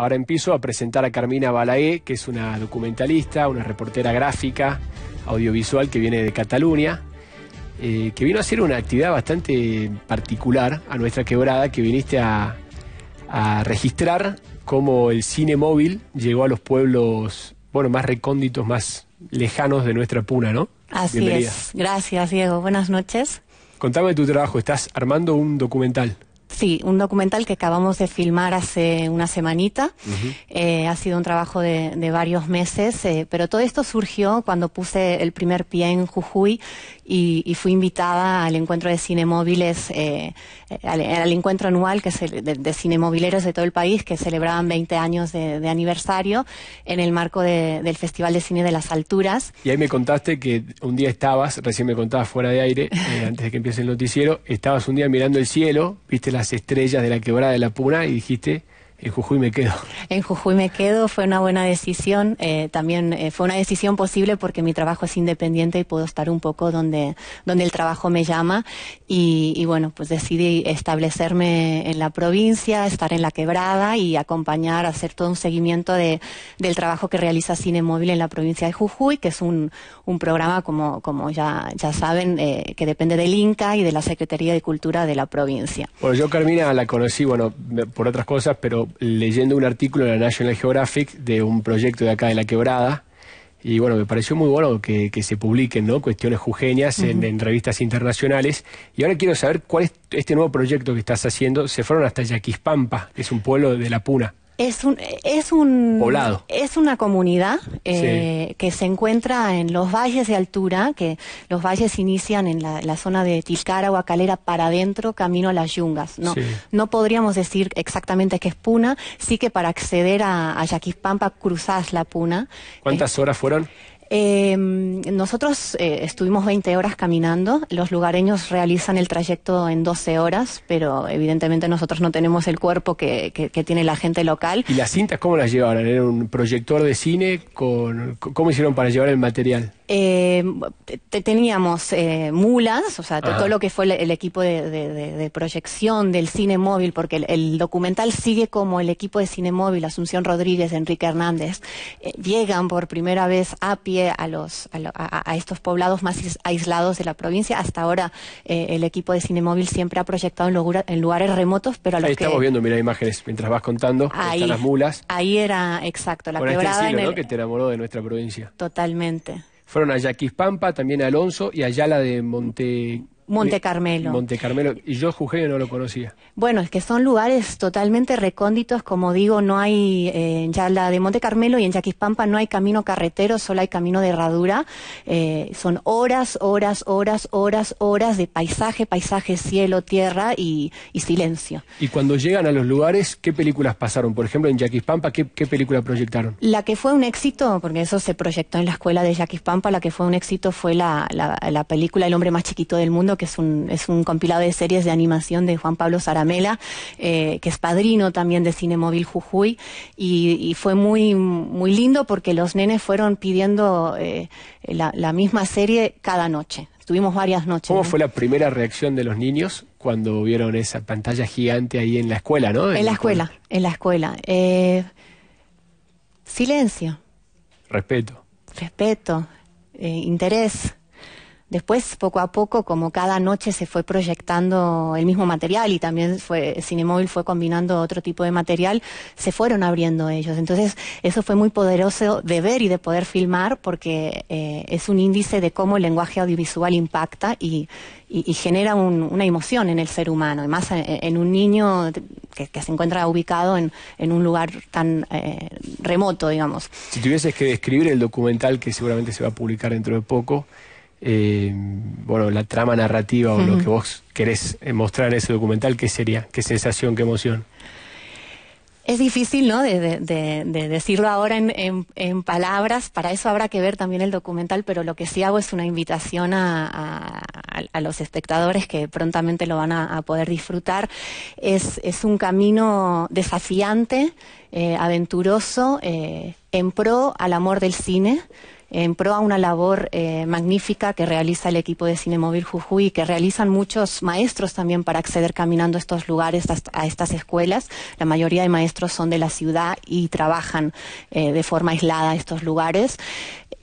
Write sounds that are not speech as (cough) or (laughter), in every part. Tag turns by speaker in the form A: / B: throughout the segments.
A: ahora empiezo a presentar a Carmina Balaé, que es una documentalista, una reportera gráfica, audiovisual que viene de Cataluña, eh, que vino a hacer una actividad bastante particular a nuestra quebrada, que viniste a, registrar cómo el cine móvil llegó a los pueblos, bueno, más recónditos, más lejanos de nuestra puna, ¿no? Así es.
B: Gracias, Diego. Buenas noches.
A: Contame tu trabajo. Estás armando un documental.
B: Sí, un documental que acabamos de filmar hace una semanita. Eh, ha sido un trabajo de, varios meses, eh, pero todo esto surgió cuando puse el primer pie en Jujuy y, fui invitada al encuentro de cinemóviles, eh, eh al, encuentro anual que se, de, de, de todo el país que celebraban 20 años de, de aniversario en el marco del Festival de Cine de las Alturas.
A: Y ahí me contaste que un día estabas, recién me contabas fuera de aire, antes de que empiece el noticiero, estabas un día mirando el cielo, viste las estrellas de la quebrada de la pura y dijiste, en Jujuy me quedo.
B: En Jujuy me quedo, fue una buena decisión. Eh, también eh, fue una decisión posible porque mi trabajo es independiente y puedo estar un poco donde, donde el trabajo me llama. Y, bueno, pues decidí establecerme en la provincia, estar en la quebrada y acompañar, hacer todo un seguimiento de, del trabajo que realiza Cine Móvil en la provincia de Jujuy, que es un, un programa, como, como ya, ya saben, eh, que depende del INCA y de la Secretaría de Cultura de la provincia.
A: Bueno, yo Carmina la conocí, bueno, por otras cosas, pero leyendo un artículo en la National Geographic de un proyecto de acá de la quebrada. Y bueno, me pareció muy bueno que, se publiquen ¿no? cuestiones jujeñas en, revistas internacionales. Y ahora quiero saber cuál es este nuevo proyecto que estás haciendo. Se fueron hasta Yaquispampa, es un pueblo de La Puna.
B: Es un, es un Es una comunidad eh, que se encuentra en los valles de altura, que los valles inician en la, zona de Tilcara o Acalera para adentro, camino a las yungas. No, no podríamos decir exactamente que es Puna, sí que para acceder a, a cruzas cruzás la Puna.
A: ¿Cuántas eh, horas fueron?
B: Em, nosotros eh, estuvimos 20 horas caminando, los lugareños realizan el trayecto en 12 horas, pero evidentemente nosotros no tenemos el cuerpo que, tiene la gente local. ¿Y las
A: cintas cómo las llevaron? ¿Era un proyector de cine? Con, ¿Cómo hicieron para llevar el material?
B: Em, teníamos eh, mulas, o sea, todo lo que fue el, equipo de, proyección del cine móvil, porque el, documental sigue como el equipo de cine móvil, Asunción Rodríguez, Enrique Hernández, eh, llegan por primera vez a pie a, los, a, estos poblados más aislados de la provincia. Hasta ahora eh, el equipo de Cinemóvil siempre ha proyectado en, lugares remotos, pero a los ahí estamos viendo,
A: mira imágenes mientras vas contando, ahí, están las mulas.
B: Ahí era, exacto, la este quebrada que
A: te enamoró de nuestra provincia.
B: Totalmente.
A: Fueron a Yaquis Pampa, también a Alonso y allá la de Monte Monte Carmelo. Monte Carmelo. Y yo y no lo conocía.
B: Bueno, es que son lugares totalmente recónditos. Como digo, no hay ...ya eh, la de Monte Carmelo y en Yaquispampa no hay camino carretero, solo hay camino de herradura. Eh, son horas, horas, horas, horas, horas de paisaje, paisaje, cielo, tierra y, silencio.
A: Y cuando llegan a los lugares, ¿qué películas pasaron? Por ejemplo, en Yaquispampa, ¿qué, ¿qué película proyectaron?
B: La que fue un éxito, porque eso se proyectó en la escuela de Yaquispampa, la que fue un éxito fue la película El hombre más chiquito del mundo que es un, compilado de series de animación de Juan Pablo Zaramela, eh, que es padrino también de Cinemóvil Jujuy, y, fue muy, muy lindo porque los nenes fueron pidiendo eh, la, misma serie cada noche. Estuvimos varias noches. ¿Cómo fue
A: la primera reacción de los niños cuando vieron esa pantalla gigante ahí en la escuela, no? En, la escuela,
B: en la escuela. Eh, silencio. Respeto. Respeto. interés. Después, poco a poco, como cada noche se fue proyectando el mismo material y también fue, Cinemóvil fue combinando otro tipo de material, se fueron abriendo ellos. Entonces, eso fue muy poderoso de ver y de poder filmar porque eh, es un índice de cómo el lenguaje audiovisual impacta y, genera una emoción en el ser humano, Además, en, un niño que, se encuentra ubicado en, un lugar tan eh, remoto, digamos.
A: Si tuvieses que describir el documental que seguramente se va a publicar dentro de poco, eh, bueno, la trama narrativa o lo que vos querés eh, mostrar en ese documental, ¿qué sería? ¿Qué sensación, qué emoción?
B: Es difícil, ¿no? De, decirlo ahora en, palabras. Para eso habrá que ver también el documental, pero lo que sí hago es una invitación a, los espectadores que prontamente lo van a, poder disfrutar. Es, un camino desafiante, eh, aventuroso, en pro al amor del cine en pro a una labor eh, magnífica que realiza el equipo de Cinemóvil Jujuy y que realizan muchos maestros también para acceder caminando a estos lugares, a, estas escuelas. La mayoría de maestros son de la ciudad y trabajan eh, de forma aislada estos lugares.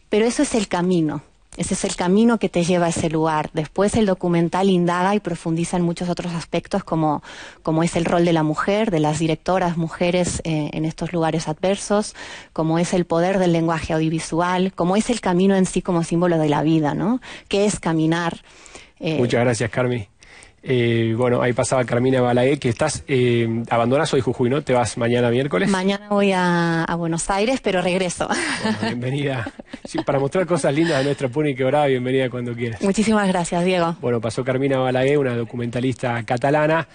B: Pero eso es el camino. Ese es el camino que te lleva a ese lugar. Después el documental indaga y profundiza en muchos otros aspectos como, es el rol de la mujer, de las directoras mujeres eh, en estos lugares adversos, como es el poder del lenguaje audiovisual, como es el camino en sí como símbolo de la vida, ¿no? ¿Qué es caminar? Eh, Muchas
A: gracias, Carmen. Eh, bueno, ahí pasaba Carmina Balaé, que estás, eh, abandonas hoy Jujuy, ¿no? ¿Te vas mañana miércoles? Mañana
B: voy a, Buenos Aires, pero regreso.
A: bienvenida. (laughs) para mostrar cosas lindas de nuestro que horario, bienvenida cuando quieras. Muchísimas gracias, Diego. Bueno, pasó Carmina Balaguer, una documentalista catalana.